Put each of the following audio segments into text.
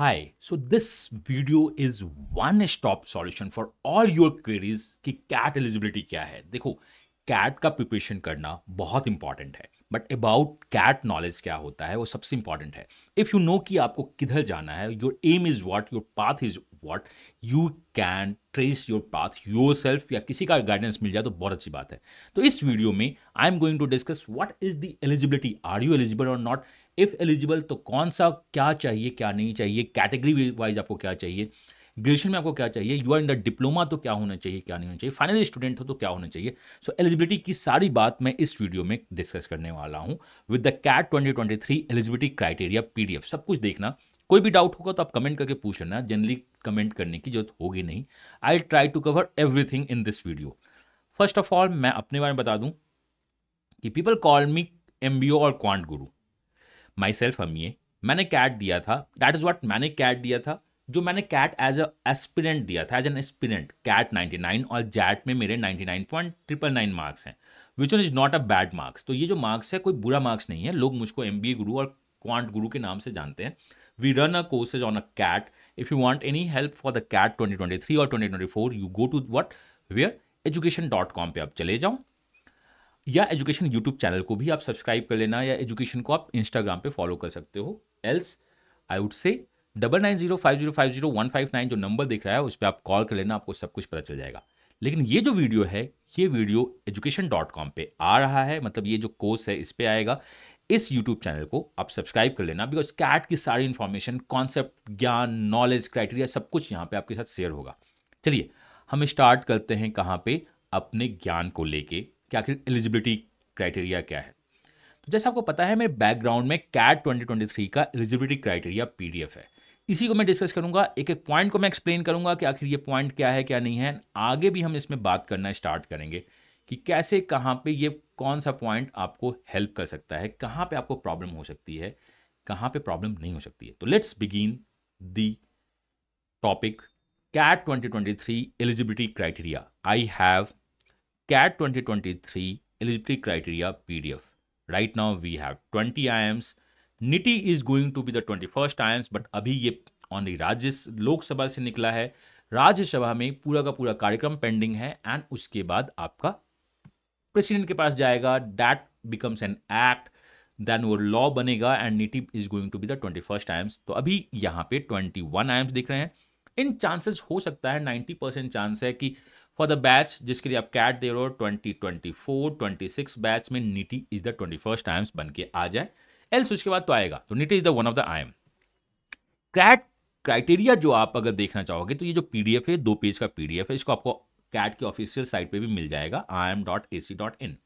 Hi so this video is one stop solution for all your queries कि CAT eligibility क्या है देखो cat का प्रिपरेशन करना बहुत इंपॉर्टेंट है बट अबाउट कैट नॉलेज क्या होता है वो सबसे इंपॉर्टेंट है इफ़ यू नो कि आपको किधर जाना है your aim is what your path is what you can trace your path yourself या किसी का गाइडेंस मिल जाए तो बहुत अच्छी बात है तो इस वीडियो में I am going to discuss what is the eligibility are you eligible or not if eligible तो कौन सा क्या चाहिए क्या नहीं चाहिए कैटेगरी वाइज आपको क्या चाहिए ग्रेजुएशन में आपको क्या चाहिए you are in the diploma तो क्या होना चाहिए क्या नहीं होना चाहिए फाइनल स्टूडेंट हो तो क्या होना चाहिए सो so, एलिजिबिलिटी की सारी बात मैं इस वीडियो में डिस्कस करने वाला हूँ with the CAT twenty twenty three eligibility criteria पी सब कुछ देखना कोई भी डाउट होगा तो आप कमेंट करके पूछ लेना जनरली कमेंट करने की जरूरत होगी नहीं I try to cover everything in this video first of all मैं अपने बारे में बता दूं कि people call me M or quant guru myself Amiya मैंने कैट दिया था दैट इज़ वॉट मैंने कैट दिया था जो मैंने कैट एज अ एस्पिरेंट दिया था एज एन एस्पिरेंट कैट 99 और जैट में मेरे 99.999 मार्क्स हैं which one is not a bad marks तो ये जो मार्क्स है कोई बुरा मार्क्स नहीं है लोग मुझको एम गुरु और क्वांट गुरु के नाम से जानते हैं we run CAT if you want any help for the CAT twenty twenty three और twenty twenty four you go to what where education dot com पर आप चले जाओ या एजुकेशन यूट्यूब चैनल को भी आप सब्सक्राइब कर लेना या एजुकेशन को आप इंस्टाग्राम पे फॉलो कर सकते हो else I would say double nine zero five zero five zero one five nine जो नंबर देख रहा है उस पर आप कॉल कर लेना आपको सब कुछ पता चल जाएगा लेकिन ये जो वीडियो है ये वीडियो एजुकेशन डॉट कॉम पर आ रहा है मतलब ये जो कोर्स है इस पर आएगा इस यूट्यूब चैनल को आप सब्सक्राइब कर लेना बिकॉज कैट की सारी इन्फॉर्मेशन कॉन्सेप्ट ज्ञान नॉलेज क्राइटेरिया सब कुछ यहाँ पे आपके साथ शेयर होगा चलिए हम स्टार्ट करते हैं कहाँ पे अपने ज्ञान को लेके कि आखिर एलिजिबिलिटी क्राइटेरिया क्या है तो जैसे आपको पता है मेरे बैकग्राउंड में कैट 2023 का एलिजिबिलिटी क्राइटेरिया पीडीएफ है इसी को मैं डिस्कस करूंगा एक एक पॉइंट को मैं एक्सप्लेन करूंगा कि आखिर ये पॉइंट क्या है क्या नहीं है आगे भी हम इसमें बात करना स्टार्ट करेंगे कि कैसे कहाँ पे ये कौन सा पॉइंट आपको हेल्प कर सकता है कहाँ पे आपको प्रॉब्लम हो सकती है कहाँ पे प्रॉब्लम नहीं हो सकती है तो let's begin the topic CAT 2023 eligibility criteria I have CAT 2023 eligibility criteria PDF. Right now we have 20 IMs. NITI is going to be the 21st IMs, but abhi ye only ये Lok Sabha se nikla hai. Rajya Sabha mein pura ka pura karyakram pending hai and uske baad aapka president ke paas jayega. That becomes an act. Then वो law बनेगा and NITIE is going to be the twenty first IIMs तो अभी यहाँ पे twenty one AIIMS दिख रहे हैं इन chances हो सकता है नाइन्टी परसेंट चांस है कि फॉर द बैच जिसके लिए आप कैट दे रहे हो twenty twenty four twenty six batch में NITIE is the twenty first times बन के आ जाए एल्स उसके बाद तो आएगा तो NITIE is the one of the M क्रैट क्राइटेरिया जो आप अगर देखना चाहोगे तो ये जो पीडीएफ है दो पेज का पीडीएफ है इसको आपको कैट के ऑफिशियल साइट पर भी मिल जाएगा I M dot A C dot in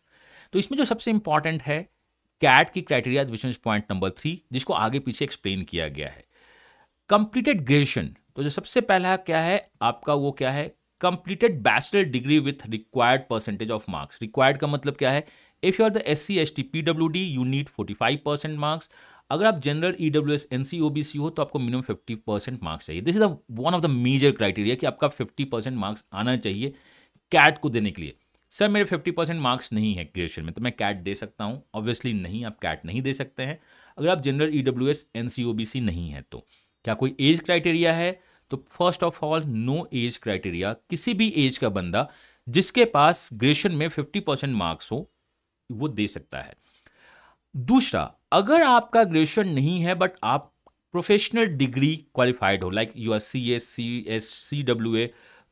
तो इसमें जो सबसे इंपॉर्टेंट है कैट की क्राइटेरिया विशेष पॉइंट नंबर थ्री जिसको आगे पीछे एक्सप्लेन किया गया है कंप्लीटेड ग्रेजुएशन तो जो सबसे पहला क्या है आपका वो क्या है completed bachelor degree with required percentage of marks required का मतलब क्या है if you are the S C S T P W D you need forty five percent marks अगर आप general E W S N C O B C हो तो आपको minimum fifty percent marks चाहिए this is the one of the major criteria कि आपका fifty percent marks आना चाहिए कैट को देने के लिए सर मेरे फिफ्टी परसेंट मार्क्स नहीं है ग्रेजुएशन में तो मैं कैट दे सकता हूँ ऑब्वियसली नहीं आप कैट नहीं दे सकते हैं अगर आप general E W S N C O B C नहीं है तो क्या कोई एज क्राइटेरिया है तो first of all no age criteria किसी भी एज का बंदा जिसके पास ग्रेजुएशन में 50 परसेंट मार्क्स हो वो दे सकता है दूसरा अगर आपका ग्रेजुएशन नहीं है बट आप प्रोफेशनल डिग्री क्वालिफाइड हो like you are C S C S C W A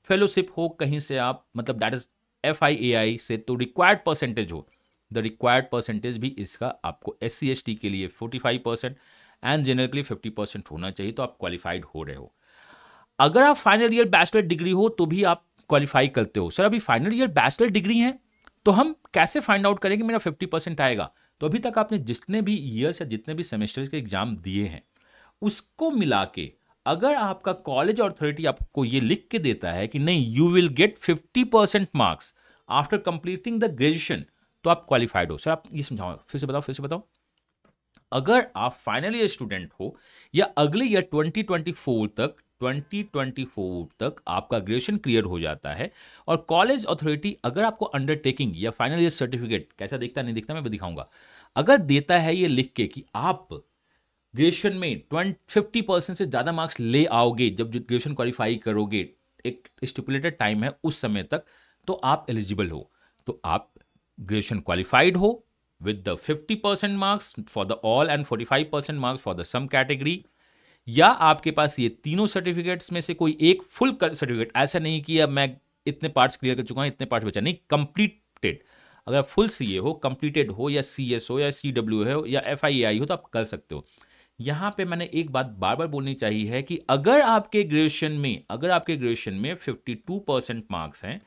fellowship हो कहीं से आप मतलब that is F I A I से तो रिक्वायर्ड परसेंटेज हो द रिक्वायर्ड परसेंटेज भी इसका आपको एस सी एस टी के लिए forty five percent and generally fifty percent होना चाहिए तो आप क्वालिफाइड हो रहे हो अगर आप फाइनल ईयर बैचलर डिग्री हो तो भी आप क्वालिफाई करते हो सर अभी फाइनल ईयर बैचलर डिग्री है तो हम कैसे फाइंड आउट करेंगे मेरा फिफ्टी परसेंट आएगा तो अभी तक आपने जितने भी ईयर्स या जितने भी सेमेस्टर के एग्जाम दिए हैं उसको मिला के अगर आपका कॉलेज अथॉरिटी आपको ये लिख के देता है कि नहीं you will get fifty percent marks after completing the graduation तो आप क्वालिफाइड हो सर आप ये समझाओ फिर से बताओ फिर से बताओ अगर आप फाइनल ईयर स्टूडेंट हो या अगले ईयर 2024 तक 2024 तक आपका ग्रेजुएशन क्लियर हो जाता है और कॉलेज अथॉरिटी अगर आपको अंडरटेकिंग या फाइनल ईयर सर्टिफिकेट कैसा दिखता नहीं दिखता मैं भी दिखाऊंगा अगर देता है ये लिख के कि आप ग्रेजुएशन में ट्वेंट फिफ्टी परसेंट से ज़्यादा मार्क्स ले आओगे जब ग्रेजुएशन क्वालिफाई करोगे एक स्टिपुलेटेड टाइम है उस समय तक तो आप एलिजिबल हो तो आप ग्रेजुएशन क्वालिफाइड हो with the fifty percent marks for the all and forty five percent marks for the some category या आपके पास ये तीनों सर्टिफिकेट्स में से कोई एक फुल सर्टिफिकेट ऐसा नहीं कि अब मैं इतने पार्ट्स क्लियर कर चुका हूँ इतने पार्ट्स बचा नहीं कंप्लीटेड अगर फुल सी हो कंप्लीटेड हो या सी एस हो या सी डब्ल्यू हो या एफ आई आई हो तो आप कर सकते हो यहाँ पे मैंने एक बात बार बार बोलनी चाहिए है कि अगर आपके ग्रेजुएशन में अगर आपके ग्रेजुएशन में 52 परसेंट मार्क्स हैं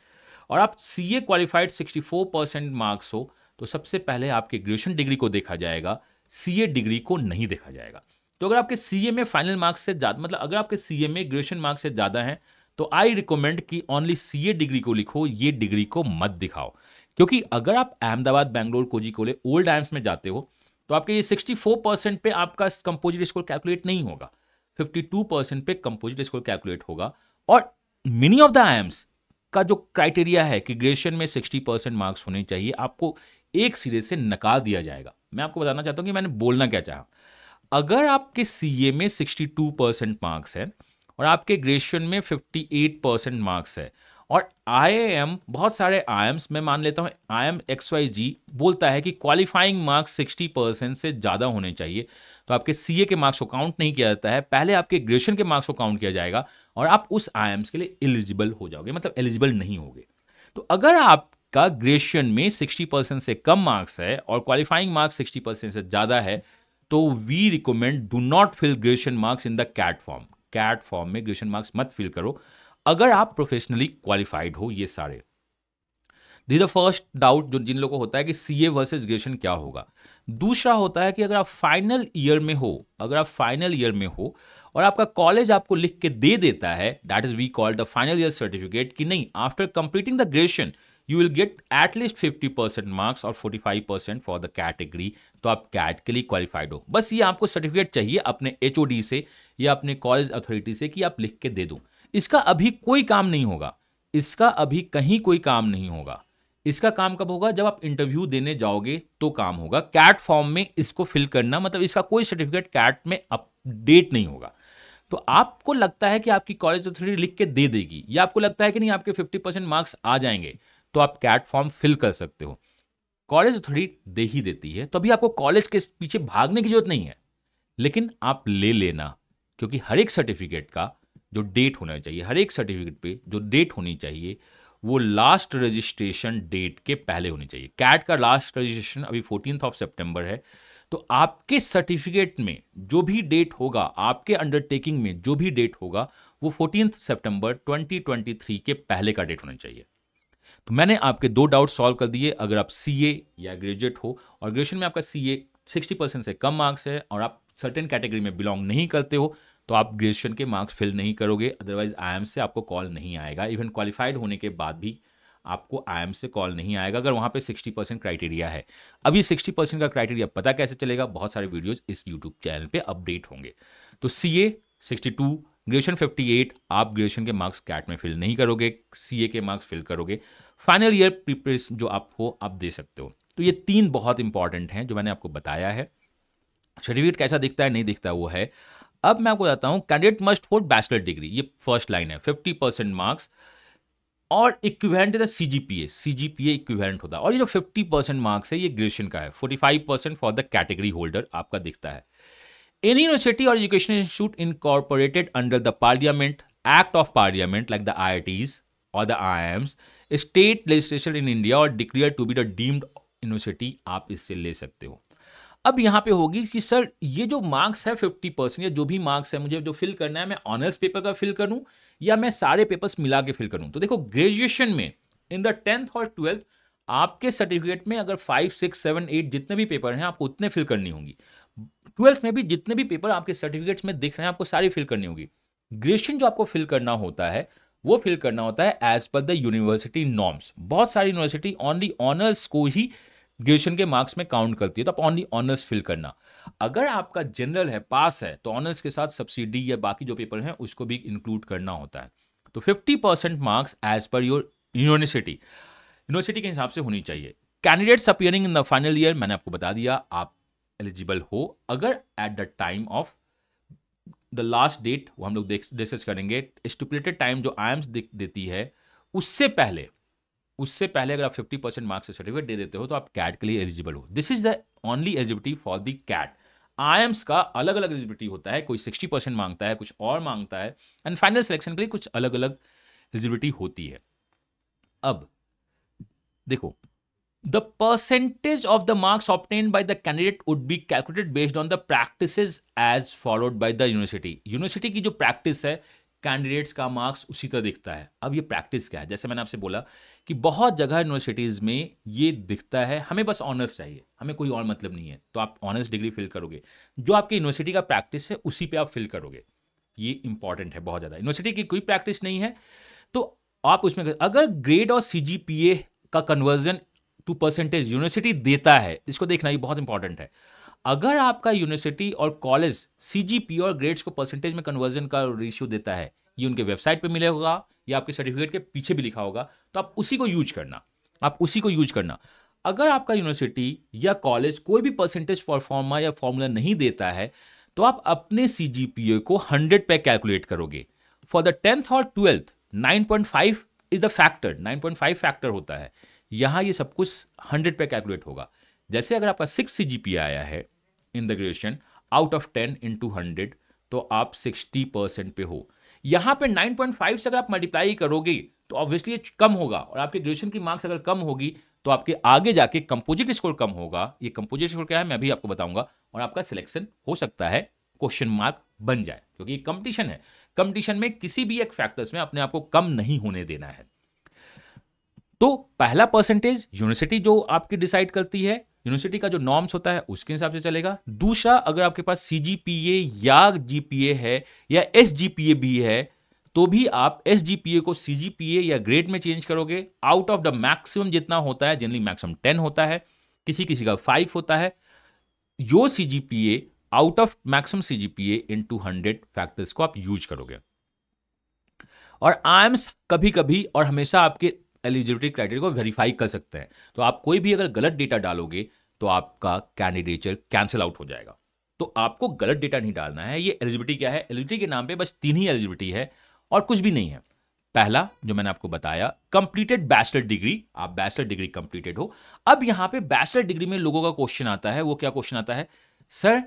और आप C A qualified 64 percent marks हो तो सबसे पहले आपके ग्रेजुएशन डिग्री को देखा जाएगा सी ए डिग्री को नहीं देखा जाएगा तो अगर आपके सी में फाइनल मार्क्स से ज़्यादा मतलब अगर आपके सी में ग्रेजुएशन मार्क्स से ज़्यादा हैं तो आई रिकमेंड कि ओनली सी डिग्री को लिखो ये डिग्री को मत दिखाओ क्योंकि अगर आप Ahmedabad Bangalore Kozhikode old IIMs में जाते हो तो आपके ये 64 परसेंट पे आपका कंपोजिट स्कोर कैलकुलेट नहीं होगा 52 परसेंट पे कंपोजिट स्कोर कैलकुलेट होगा और मिनी ऑफ द एम्स का जो क्राइटेरिया है कि ग्रेजुएशन में 60 परसेंट मार्क्स होने चाहिए आपको एक सिरे से नकार दिया जाएगा मैं आपको बताना चाहता हूँ कि मैंने बोलना क्या चाहा अगर आपके सी ए में सिक्सटी टू परसेंट मार्क्स है और आपके ग्रेजुएशन में फिफ्टी एट परसेंट मार्क्स है और आई एम बहुत सारे आई मैं मान लेता हूँ I M X Y Z बोलता है कि क्वालिफाइंग मार्क्स सिक्सटी परसेंट से ज़्यादा होने चाहिए तो आपके सी ए के मार्क्स को काउंट नहीं किया जाता है पहले आपके ग्रेजुएशन के मार्क्स को काउंट किया जाएगा और आप उस आई के लिए एलिजिबल हो जाओगे मतलब एलिजिबल नहीं होगे तो अगर आप का ग्रेजुएशन में 60 परसेंट से कम मार्क्स है और क्वालिफाइंग मार्क्स 60 परसेंट से ज़्यादा है तो we recommend do not fill graduation marks in the CAT form CAT form में ग्रेजुएशन मार्क्स मत फिल करो अगर आप प्रोफेशनली क्वालिफाइड हो ये सारे दिस द फर्स्ट डाउट जो जिन लोगों को होता है कि सी ए वर्सेज ग्रेजुएशन क्या होगा दूसरा होता है कि अगर आप फाइनल ईयर में हो अगर आप फाइनल ईयर में हो और आपका कॉलेज आपको लिख के दे देता है that is we called the final year certificate कि नहीं after completing the graduation you will get at fifty percent marks और forty five percent for the category तो आप कैट के लिए क्वालिफाइड हो बस ये आपको सर्टिफिकेट चाहिए अपने एच से या अपने कॉलेज अथॉरिटी से कि आप लिख के दे दूँ इसका अभी कोई काम नहीं होगा इसका अभी कहीं कोई काम नहीं होगा इसका काम कब होगा जब आप इंटरव्यू देने जाओगे तो काम होगा कैट फॉर्म में इसको फिल करना मतलब इसका कोई सर्टिफिकेट कैट में अपडेट नहीं होगा तो आपको लगता है कि आपकी कॉलेज अथॉरिटी लिख के दे देगी या आपको लगता है कि नहीं आपके 50 परसेंट मार्क्स आ जाएंगे तो आप कैट फॉर्म फिल कर सकते हो कॉलेज तो थोड़ी दे ही देती है तो अभी आपको कॉलेज के पीछे भागने की जरूरत नहीं है लेकिन आप ले लेना क्योंकि हर एक सर्टिफिकेट का जो डेट होना चाहिए हर एक सर्टिफिकेट पे जो डेट होनी चाहिए वो लास्ट रजिस्ट्रेशन डेट के पहले होनी चाहिए कैट का लास्ट रजिस्ट्रेशन अभी फोर्टीन ऑफ सेप्टेम्बर है तो आपके सर्टिफिकेट में जो भी डेट होगा आपके अंडरटेकिंग में जो भी डेट होगा वो फोर्टीन सेप्टेम्बर 2023 के पहले का डेट होना चाहिए तो मैंने आपके दो डाउट सॉल्व कर दिए अगर आप सी या ग्रेजुएट हो और ग्रेजुएशन में आपका सी ए परसेंट से कम मार्क्स है और आप सर्टेन कैटेगरी में बिलोंग नहीं करते हो तो आप ग्रेजुएशन के मार्क्स फिल नहीं करोगे अदरवाइज आई से आपको कॉल नहीं आएगा इवन क्वालिफाइड होने के बाद भी आपको आई से कॉल नहीं आएगा अगर वहाँ पे 60 परसेंट क्राइटेरिया है अब ये 60 परसेंट का क्राइटेरिया पता कैसे चलेगा बहुत सारे वीडियोस इस यूट्यूब चैनल पे अपडेट होंगे तो C A sixty two graduation 58 आप ग्रेजुएशन के मार्क्स कैट में फिल नहीं करोगे सी के मार्क्स फिल करोगे फाइनल ईयर प्रिपरेशन जो आप हो आप दे सकते हो तो ये तीन बहुत इंपॉर्टेंट हैं जो मैंने आपको बताया है सर्टिफिकेट कैसा दिखता है नहीं दिखता वो है अब मैं आपको बताता हूँ candidate must hold bachelor degree ये फर्स्ट लाइन है फिफ्टी परसेंट मार्क्स और equivalent is C G P A C G P A equivalent होता है और ये जो फिफ्टी परसेंट मार्क्स है ये ग्रेजुएशन का है forty five percent for the category holder आपका दिखता है यूनिवर्सिटी और Any university or educational institute incorporated under the Parliament Act of I like the IITs or IIMs state legislation in India और declare to be the deemed university आप इससे ले सकते हो अब यहाँ पे होगी कि सर ये जो मार्क्स है फिफ्टी परसेंट या जो भी मार्क्स है मुझे जो फिल करना है मैं ऑनर्स पेपर का फिल करूँ या मैं सारे पेपर्स मिला के फिल करूँ तो देखो ग्रेजुएशन में इन द टेंथ और ट्वेल्थ आपके सर्टिफिकेट में अगर फाइव सिक्स सेवन एट जितने भी पेपर हैं आपको उतने फिल करनी होंगी ट्वेल्थ में भी जितने भी पेपर आपके सर्टिफिकेट्स में दिख रहे हैं आपको सारी फिल करनी होगी ग्रेजुएशन जो आपको फिल करना होता है वो फिल करना होता है as per the university norms बहुत सारी यूनिवर्सिटी ऑनली ऑनर्स को ही ग्रेजुएशन के मार्क्स में काउंट करती है तो आप ऑनली ऑनर्स फिल करना अगर आपका जनरल है पास है तो ऑनर्स के साथ सब्सिडी या बाकी जो पेपर हैं उसको भी इंक्लूड करना होता है तो fifty percent marks as per your university university के हिसाब से होनी चाहिए candidates appearing in the final year मैंने आपको बता दिया आप एलिजिबल हो अगर at the time of the last date वो हम लोग डिस्कस करेंगे स्टिपुलेटेड टाइम जो आयम्स दे, देती है उससे पहले उससे पहले अगर आप 50 परसेंट मार्क्स से सर्टिफिकेट दे देते हो तो आप कैट के लिए एलिजिबल हो this is the only eligibility for the CAT IIMs का अलग अलग एलिजिबिलिटी होता है कोई 60 परसेंट मांगता है कुछ और मांगता है एंड फाइनल सिलेक्शन के लिए कुछ अलग अलग एलिजिबिलिटी होती है अब देखो the percentage of the marks obtained by the candidate would be calculated based on the practices as followed by the university university की जो practice है कैंडिडेट्स का मार्क्स उसी तरह दिखता है अब ये प्रैक्टिस क्या है जैसे मैंने आपसे बोला कि बहुत जगह यूनिवर्सिटीज़ में ये दिखता है हमें बस ऑनर्स चाहिए हमें कोई और मतलब नहीं है तो आप ऑनर्स डिग्री फिल करोगे जो आपकी यूनिवर्सिटी का प्रैक्टिस है उसी पे आप फिल करोगे ये इंपॉर्टेंट है बहुत ज़्यादा यूनिवर्सिटी की कोई प्रैक्टिस नहीं है तो आप उसमें अगर ग्रेड और सी का कन्वर्जन टू परसेंटेज यूनिवर्सिटी देता है इसको देखना ये बहुत इंपॉर्टेंट है अगर आपका यूनिवर्सिटी और कॉलेज सी और ग्रेड्स को परसेंटेज में कन्वर्जन का रेशियो देता है ये उनके वेबसाइट पर मिले होगा या आपके सर्टिफिकेट के पीछे भी लिखा होगा तो आप उसी को यूज करना आप उसी को यूज करना अगर आपका यूनिवर्सिटी या कॉलेज कोई भी परसेंटेज फॉर्मा या फॉर्मूला नहीं देता है तो आप अपने सी को हंड्रेड पे कैलकुलेट करोगे फॉर द टेंथ और twelfth nine point five is the factor nine point five factor होता है यहाँ ये सब कुछ हंड्रेड पे कैलकुलेट होगा जैसे अगर आपका सिक्स सी जी आया है in the graduation out of ten to hundred तो आप सिक्सटी परसेंट पे हो यहाँ पे नाइन पॉइंट फाइव से अगर आप मल्टीप्लाई करोगे तो ऑब्वियसली कम होगा और आपके ग्रेजुएशन की मार्क्स अगर कम होगी तो आपके आगे जाके कंपोजिट स्कोर कम होगा ये कंपोजिट स्कोर क्या है मैं भी आपको बताऊंगा और आपका सिलेक्शन हो सकता है क्वेश्चन मार्क बन जाए क्योंकि ये कंपटीशन है कंपटीशन में किसी भी एक फैक्टर्स में अपने आप को कम नहीं होने देना है तो पहला परसेंटेज यूनिवर्सिटी जो आपकी डिसाइड करती है यूनिवर्सिटी का जो नॉर्म्स होता है उसके हिसाब से चलेगा दूसरा अगर आपके पास सी जी पी ए या जी पी ए है या एस जी पी ए भी है तो भी आप एस जी पी ए को सी जी पी ए या ग्रेड में चेंज करोगे आउट ऑफ द मैक्सिमम जितना होता है जनरली मैक्सिमम टेन होता है किसी किसी का फाइव होता है your C G P A out of maximum C G P A into hundred factors को आप यूज करोगे और आर्म्स कभी कभी और हमेशा आपके एलिजिबिलिटी क्राइटेरिया को वेरीफाई कर सकते हैं तो आप कोई भी अगर गलत डेटा डालोगे तो आपका कैंडिडेचर कैंसिल आउट हो जाएगा तो आपको गलत डेटा नहीं डालना है ये एलिजिबिलिटी क्या है एलिजिबिलिटी के नाम पे बस तीन ही एलिजिबिलिटी है और कुछ भी नहीं है पहला जो मैंने आपको बताया कंप्लीटेड बैचलर डिग्री आप बैचलर डिग्री कंप्लीटेड हो अब यहां पे बैचलर डिग्री में लोगों का क्वेश्चन आता है वो क्या क्वेश्चन आता है सर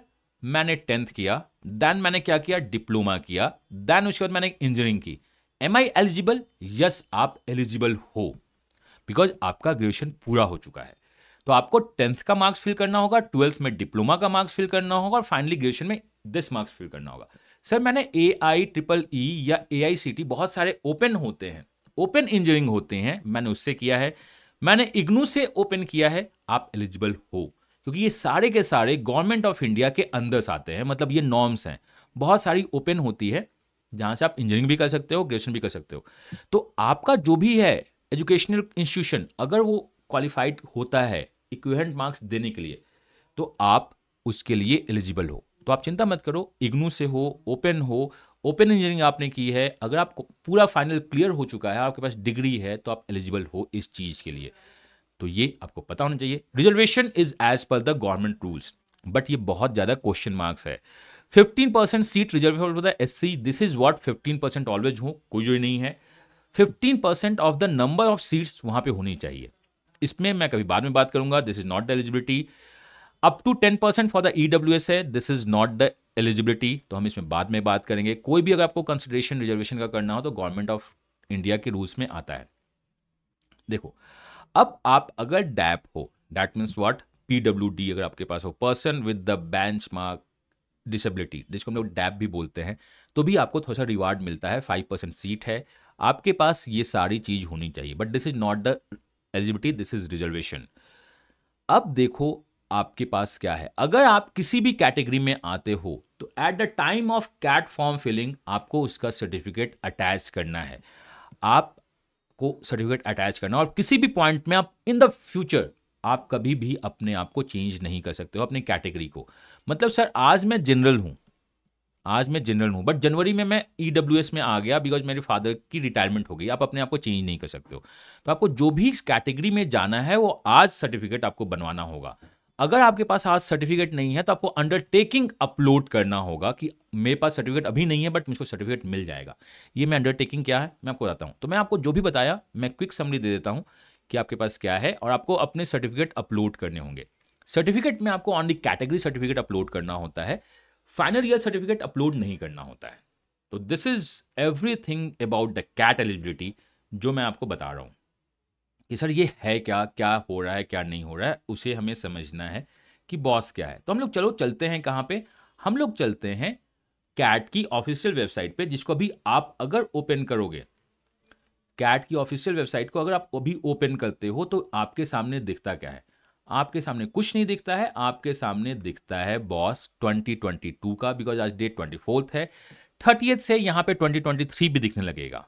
मैंने टेंथ किया देन मैंने क्या किया डिप्लोमा किया देन उसके बाद मैंने इंजीनियरिंग की एम आई एलिजिबल यस आप एलिजिबल हो बिकॉज आपका ग्रेजुएशन पूरा हो चुका है तो आपको टेंथ का मार्क्स फिल करना होगा ट्वेल्थ में डिप्लोमा का मार्क्स फिल करना होगा और फाइनली ग्रेजुएशन में दस मार्क्स फिल करना होगा सर मैंने ए आई ट्रिपल ई या ए आई सी टी बहुत सारे ओपन होते हैं ओपन इंजीनियरिंग होते हैं मैंने उससे किया है मैंने इग्नू से ओपन किया है आप एलिजिबल हो क्योंकि ये सारे के सारे गवर्नमेंट ऑफ इंडिया के अंदर आते हैं मतलब ये नॉर्म्स हैं बहुत सारी ओपन होती है जहां से आप इंजीनियरिंग भी कर सकते हो ग्रेजुएशन भी कर सकते हो तो आपका जो भी है एजुकेशनल इंस्टीट्यूशन अगर वो क्वालिफाइड होता है इक्विवेलेंट मार्क्स देने के लिए तो आप उसके लिए एलिजिबल हो तो आप चिंता मत करो इग्नू से हो ओपन हो ओपन इंजीनियरिंग आपने की है अगर आपको पूरा फाइनल क्लियर हो चुका है आपके पास डिग्री है तो आप एलिजिबल हो इस चीज़ के लिए तो ये आपको पता होना चाहिए reservation is as per the government rules but ये बहुत ज़्यादा क्वेश्चन मार्क्स है fifteen percent seat reserve for the S C this is what fifteen percent always हो कोई नहीं है fifteen percent of the number of seats वहाँ पे होनी चाहिए इसमें मैं कभी बाद में बात करूंगा this is not the eligibility up to ten percent for the E W S है this is not the eligibility तो हम इसमें बाद में बात करेंगे कोई भी अगर आपको कंसिडरेशन रिजर्वेशन का करना हो तो गवर्नमेंट ऑफ इंडिया के रूल्स में आता है देखो अब आप अगर डैप हो that means what P W D अगर आपके पास हो person with the benchmark disability जिसको हम लोग डैप भी बोलते हैं तो भी आपको थोड़ा सा रिवार्ड मिलता है फाइव परसेंट सीट है आपके पास ये सारी चीज़ होनी चाहिए but this is not the eligibility this is reservation अब देखो आपके पास क्या है अगर आप किसी भी कैटेगरी में आते हो तो at the time of CAT form filling आपको उसका सर्टिफिकेट अटैच करना है आपको सर्टिफिकेट अटैच करना और किसी भी पॉइंट में आप इन द फ्यूचर आप कभी भी अपने आप को चेंज नहीं कर सकते हो अपने कैटेगरी को मतलब सर आज मैं जनरल हूँ आज मैं जनरल हूँ बट जनवरी में मैं ई e में आ गया बिकॉज मेरे फादर की रिटायरमेंट हो गई आप अपने आप को चेंज नहीं कर सकते हो तो आपको जो भी कैटेगरी में जाना है वो आज सर्टिफिकेट आपको बनवाना होगा अगर आपके पास आज सर्टिफिकेट नहीं है तो आपको अंडरटेकिंग अपलोड करना होगा कि मेरे पास सर्टिफिकेट अभी नहीं है बट मुझको सर्टिफिकेट मिल जाएगा ये मैं अंडरटेकिंग क्या है मैं आपको बताता हूँ तो मैं आपको जो भी बताया मैं क्विक समरी दे देता हूँ कि आपके पास क्या है और आपको अपने सर्टिफिकेट अपलोड करने होंगे सर्टिफिकेट में आपको ऑनली कैटेगरी सर्टिफिकेट अपलोड करना होता है फाइनल ईयर सर्टिफिकेट अपलोड नहीं करना होता है तो this is everything about the CAT eligibility जो मैं आपको बता रहा हूँ कि सर ये है क्या क्या हो रहा है क्या नहीं हो रहा है उसे हमें समझना है कि बॉस क्या है तो हम लोग चलो चलते हैं कहाँ पे हम लोग चलते हैं कैट की ऑफिशियल वेबसाइट पे जिसको अभी आप अगर ओपन करोगे कैट की ऑफिशियल वेबसाइट को अगर आप अभी ओपन करते हो तो आपके सामने दिखता क्या है आपके सामने कुछ नहीं दिखता है आपके सामने दिखता है बॉस 2022 का बिकॉज आज डेट ट्वेंटी फोर्थ है थर्टी से यहां पे 2023 भी दिखने लगेगा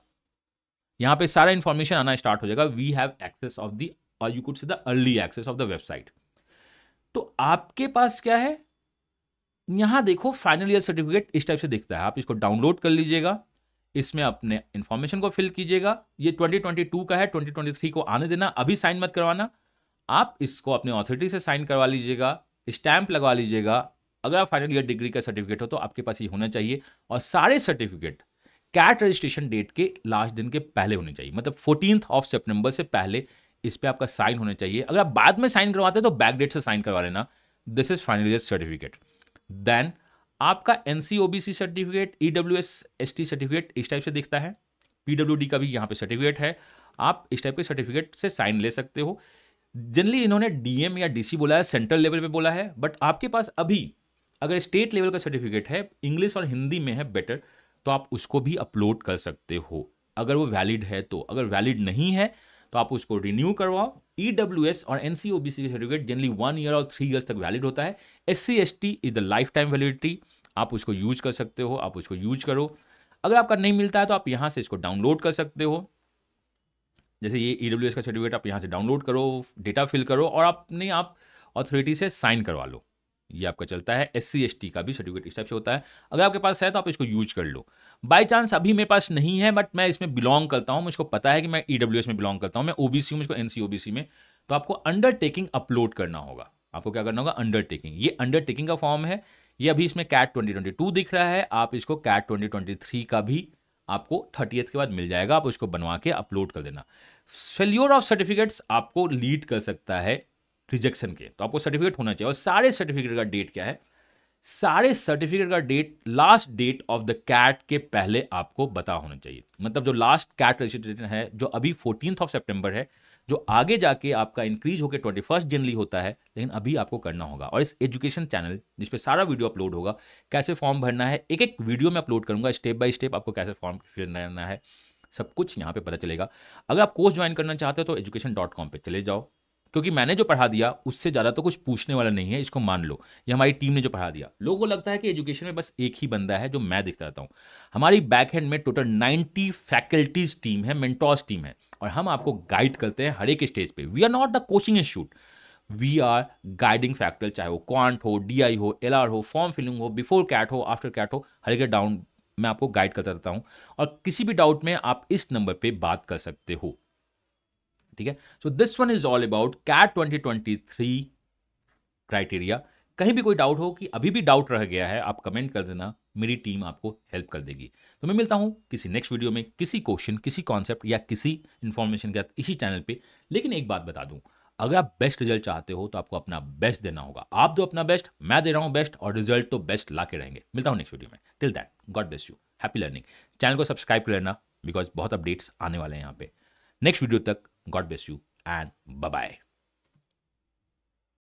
यहां पे सारा इंफॉर्मेशन आना स्टार्ट हो जाएगा we have access of the और you could say the early access of the website तो आपके पास क्या है यहां देखो फाइनल ईयर सर्टिफिकेट इस टाइप से दिखता है आप इसको डाउनलोड कर लीजिएगा इसमें अपने इंफॉर्मेशन को फिल कीजिएगा ये 2022 का है 2023 को आने देना अभी साइन मत करवाना आप इसको अपने ऑथोरिटी से साइन करवा लीजिएगा स्टैंप लगवा लीजिएगा अगर आप फाइनल ईयर डिग्री का सर्टिफिकेट हो तो आपके पास ये होना चाहिए और सारे सर्टिफिकेट कैट रजिस्ट्रेशन डेट के लास्ट दिन के पहले होने चाहिए मतलब फोर्टीन ऑफ सेप्टेम्बर से पहले इस पर आपका साइन होना चाहिए अगर आप बाद में साइन करवाते हैं तो बैक डेट से साइन करवा लेना this is final year certificate then आपका N certificate E W certificate इस टाइप से दिखता है पी का भी यहाँ पे सर्टिफिकेट है आप इस टाइप के सर्टिफिकेट से साइन ले सकते हो जनरली इन्होंने डीएम या डीसी बोला है सेंट्रल लेवल पे बोला है बट आपके पास अभी अगर स्टेट लेवल का सर्टिफिकेट है इंग्लिश और हिंदी में है बेटर तो आप उसको भी अपलोड कर सकते हो अगर वो वैलिड है तो अगर वैलिड नहीं है तो आप उसको रिन्यू करवाओ ई डब्ल्यू एस और N C O B C का सर्टिफिकेट जनरली वन ईयर और थ्री ईयर्स तक वैलिड होता है S C S T is the lifetime validity आप उसको यूज कर सकते हो आप उसको यूज करो अगर आपका नहीं मिलता है तो आप यहाँ से इसको डाउनलोड कर सकते हो जैसे ये ई e का सर्टिफिकेट आप यहाँ से डाउनलोड करो डेटा फिल करो और अपने आप अथॉरिटी से साइन करवा लो ये आपका चलता है एस सी का भी सर्टिफिकेट इस टाइप से होता है अगर आपके पास है तो आप इसको यूज कर लो बाय चांस अभी मेरे पास नहीं है बट मैं इसमें बिलोंग करता हूँ मुझको पता है कि मैं ई e में बिलोंग करता हूँ मैं ओ ओबीसी हूँ मुझको एन सी में तो आपको अंडरटेकिंग अपलोड करना होगा आपको क्या करना होगा अंडरटेकिंग ये अंडरटेकिंग का फॉर्म है ये अभी इसमें कैट टू दिख रहा है आप इसको कैट थ्री का भी आपको थर्टी के बाद मिल जाएगा आप उसको बनवा के अपलोड कर देना फेल्योर ऑफ सर्टिफिकेट्स आपको लीड कर सकता है रिजेक्शन के तो आपको सर्टिफिकेट होना चाहिए और सारे सर्टिफिकेट का डेट क्या है सारे सर्टिफिकेट का date last date of the CAT के पहले आपको बता होना चाहिए मतलब जो लास्ट कैट रजिस्ट्रेशन है जो अभी फोर्टीन ऑफ सेप्टेम्बर है जो आगे जाके आपका इंक्रीज होकर ट्वेंटी फर्स्ट जनरली होता है लेकिन अभी आपको करना होगा और इस एजुकेशन चैनल जिस पर सारा वीडियो अपलोड होगा कैसे फॉर्म भरना है एक एक वीडियो में अपलोड करूँगा स्टेप बाई स्टेप आपको कैसे फॉर्म फिल करना है सब कुछ यहाँ पे पता चलेगा अगर आप कोर्स ज्वाइन करना चाहते हो तो एजुकेशन डॉट कॉम पर चले जाओ क्योंकि मैंने जो पढ़ा दिया उससे ज़्यादा तो कुछ पूछने वाला नहीं है इसको मान लो ये हमारी टीम ने जो पढ़ा दिया लोगों को लगता है कि एजुकेशन में बस एक ही बंदा है जो मैं देखता रहता हूँ हमारी बैक हैंड में टोटल नाइन्टी फैकल्टीज टीम है मेंटॉस टीम है और हम आपको गाइड करते हैं हर एक स्टेज पे we are not the coaching institute we are guiding factor चाहे वो क्वांट हो डीआई हो एलआर हो फॉर्म फिलिंग हो बिफोर कैट हो आफ्टर कैट हो हर एक डाउन मैं आपको गाइड करता रहता हूं और किसी भी डाउट में आप इस नंबर पर बात कर सकते हो ठीक है so this one is all about CAT twenty twenty three criteria कहीं भी कोई डाउट हो कि अभी भी डाउट रह गया है आप कमेंट कर देना मेरी टीम आपको हेल्प कर देगी तो मैं मिलता हूँ किसी नेक्स्ट वीडियो में किसी क्वेश्चन किसी कॉन्सेप्ट या किसी इन्फॉर्मेशन के साथ इसी चैनल पर लेकिन एक बात बता दूँ अगर आप बेस्ट रिजल्ट चाहते हो तो आपको अपना बेस्ट देना होगा आप दो अपना बेस्ट मैं दे रहा हूँ बेस्ट और रिजल्ट तो बेस्ट ला के रहेंगे मिलता हूँ नेक्स्ट वीडियो में till that God bless you happy learning channel को सब्सक्राइब कर लेना बिकॉज बहुत अपडेट्स आने वाले हैं यहाँ पे नेक्स्ट वीडियो तक God bless you and bye